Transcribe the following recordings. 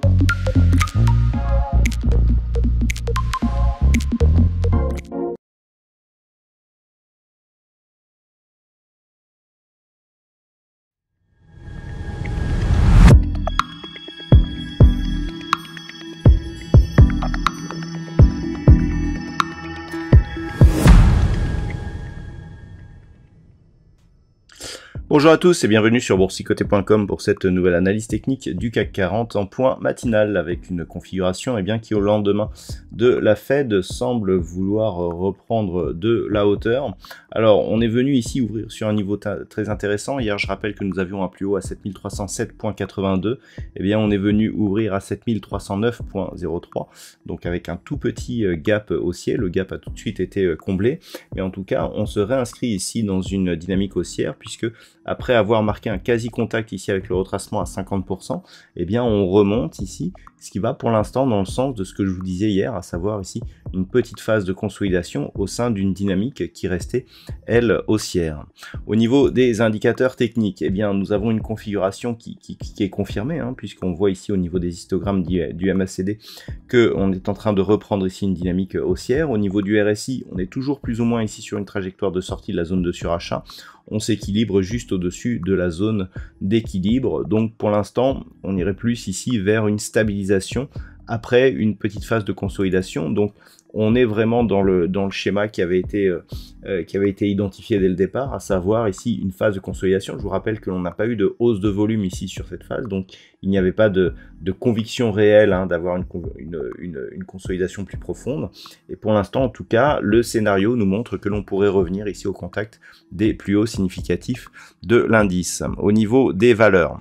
Thank you. Bonjour à tous et bienvenue sur boursicoté.com pour cette nouvelle analyse technique du CAC 40 en point matinal avec une configuration et eh bien, qui au lendemain de la Fed semble vouloir reprendre de la hauteur. Alors on est venu ici ouvrir sur un niveau très intéressant. Hier je rappelle que nous avions un plus haut à 7307.82. et eh bien on est venu ouvrir à 7309.03 donc avec un tout petit euh, gap haussier. Le gap a tout de suite été euh, comblé mais en tout cas on se réinscrit ici dans une dynamique haussière puisque après avoir marqué un quasi-contact ici avec le retracement à 50%, eh bien on remonte ici ce qui va pour l'instant dans le sens de ce que je vous disais hier, à savoir ici une petite phase de consolidation au sein d'une dynamique qui restait, elle, haussière. Au niveau des indicateurs techniques, eh bien, nous avons une configuration qui, est confirmée, hein, puisqu'on voit ici au niveau des histogrammes du, du que qu'on est en train de reprendre ici une dynamique haussière. Au niveau du RSI, on est toujours plus ou moins ici sur une trajectoire de sortie de la zone de surachat on s'équilibre juste au-dessus de la zone d'équilibre. Donc pour l'instant, on irait plus ici vers une stabilisation après une petite phase de consolidation. Donc on est vraiment dans le, dans le schéma qui avait, été, euh, euh, qui avait été identifié dès le départ, à savoir ici une phase de consolidation. Je vous rappelle que l'on n'a pas eu de hausse de volume ici sur cette phase, donc il n'y avait pas de, conviction réelle hein, d'avoir une, consolidation plus profonde. Et pour l'instant, en tout cas, le scénario nous montre que l'on pourrait revenir ici au contact des plus hauts significatifs de l'indice. Au niveau des valeurs.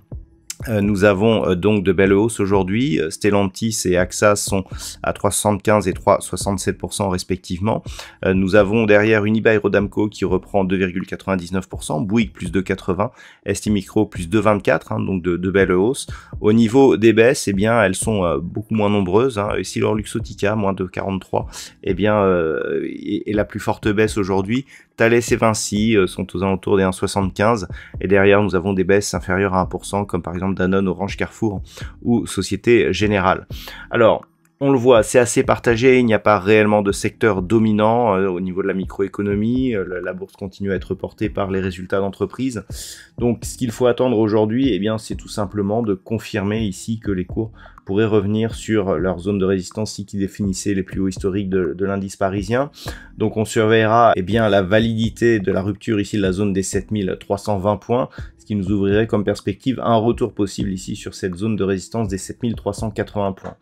Euh, nous avons euh, donc de belles hausses aujourd'hui. Euh, Stellantis et AXA sont à 3,75 et 3,67% respectivement. Nous avons derrière Unibail Rodamco qui reprend 2,99%, Bouygues plus 2,80, STMicro plus 2,24, hein, donc de, belles hausses. Au niveau des baisses, eh bien, elles sont beaucoup moins nombreuses. Hein. Et leur Luxotica, moins de 43, eh bien, est la plus forte baisse aujourd'hui. Thalès et Vinci euh, sont aux alentours des 1,75 et derrière nous avons des baisses inférieures à 1% comme par exemple Danone, Orange, Carrefour ou Société Générale. Alors, on le voit, c'est assez partagé, il n'y a pas réellement de secteur dominant euh, au niveau de la microéconomie, euh, la bourse continue à être portée par les résultats d'entreprise. Donc ce qu'il faut attendre aujourd'hui, et eh bien c'est tout simplement de confirmer ici que les cours pourrait revenir sur leur zone de résistance qui définissait les plus hauts historiques de, l'indice parisien. Donc on surveillera eh bien, la validité de la rupture ici de la zone des 7320 points, ce qui nous ouvrirait comme perspective un retour possible ici sur cette zone de résistance des 7380 points.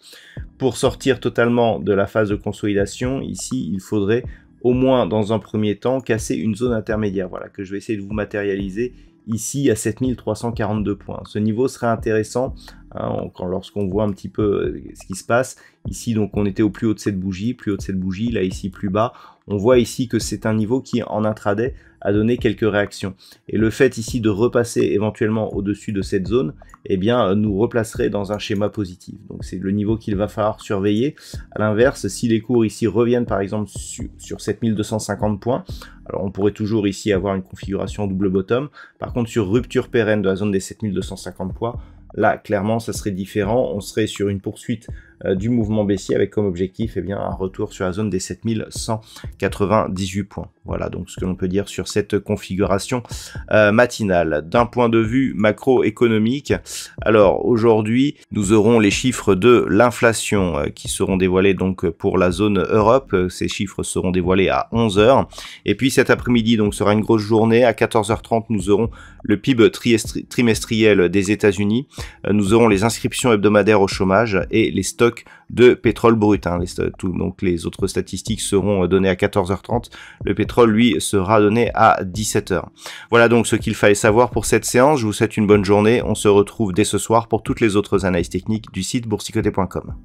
Pour sortir totalement de la phase de consolidation, ici il faudrait au moins dans un premier temps casser une zone intermédiaire, voilà, que je vais essayer de vous matérialiser ici à 7342 points. Ce niveau serait intéressant Hein, lorsqu'on voit un petit peu euh, ce qui se passe, ici donc on était au plus haut de cette bougie, plus haut de cette bougie, là ici plus bas, on voit ici que c'est un niveau qui en intraday a donné quelques réactions. Et le fait ici de repasser éventuellement au-dessus de cette zone, eh bien euh, nous replacerait dans un schéma positif. Donc c'est le niveau qu'il va falloir surveiller. À l'inverse, si les cours ici reviennent par exemple sur 7250 points, alors on pourrait toujours ici avoir une configuration double bottom. Par contre sur rupture pérenne de la zone des 7250 points, Là, clairement, ça serait différent. On serait sur une poursuite euh, du mouvement baissier avec comme objectif et eh bien, un retour sur la zone des 7198 points. Voilà donc ce que l'on peut dire sur cette configuration euh, matinale. D'un point de vue macroéconomique, alors aujourd'hui nous aurons les chiffres de l'inflation euh, qui seront dévoilés donc pour la zone Europe. Ces chiffres seront dévoilés à 11h. Et puis cet après-midi donc sera une grosse journée. À 14h30 nous aurons le PIB trimestriel des États-Unis. nous aurons les inscriptions hebdomadaires au chômage et les stocks de pétrole brut. Hein. donc les autres statistiques seront euh, données à 14h30. Le pétrole, lui, sera donné à 17h. Voilà donc ce qu'il fallait savoir pour cette séance. Je vous souhaite une bonne journée. On se retrouve dès ce soir pour toutes les autres analyses techniques du site boursicoté.com.